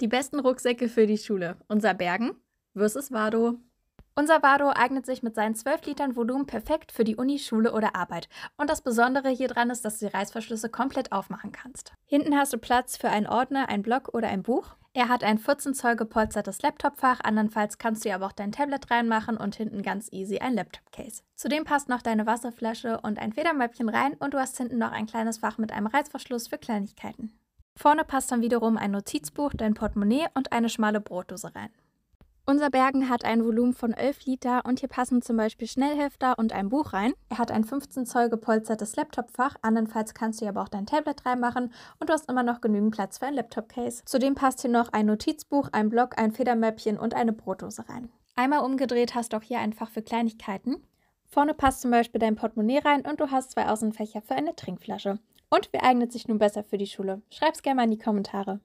Die besten Rucksäcke für die Schule. Unser Bergen versus Vado. Unser Vado eignet sich mit seinen 12 Litern Volumen perfekt für die Uni, Schule oder Arbeit. Und das Besondere hier dran ist, dass du die Reißverschlüsse komplett aufmachen kannst. Hinten hast du Platz für einen Ordner, einen Block oder ein Buch. Er hat ein 14 Zoll gepolstertes Laptopfach, andernfalls kannst du ja aber auch dein Tablet reinmachen und hinten ganz easy ein Laptop-Case. Zudem passt noch deine Wasserflasche und ein Federmäppchen rein und du hast hinten noch ein kleines Fach mit einem Reißverschluss für Kleinigkeiten. Vorne passt dann wiederum ein Notizbuch, dein Portemonnaie und eine schmale Brotdose rein. Unser Bergen hat ein Volumen von 11 Liter und hier passen zum Beispiel Schnellhefter und ein Buch rein. Er hat ein 15 Zoll gepolstertes Laptopfach, andernfalls kannst du aber auch dein Tablet reinmachen und du hast immer noch genügend Platz für ein Laptop-Case. Zudem passt hier noch ein Notizbuch, ein Block, ein Federmäppchen und eine Brotdose rein. Einmal umgedreht hast du auch hier ein Fach für Kleinigkeiten. Vorne passt zum Beispiel dein Portemonnaie rein und du hast zwei Außenfächer für eine Trinkflasche. Und wie eignet sich nun besser für die Schule? Schreib's gerne mal in die Kommentare.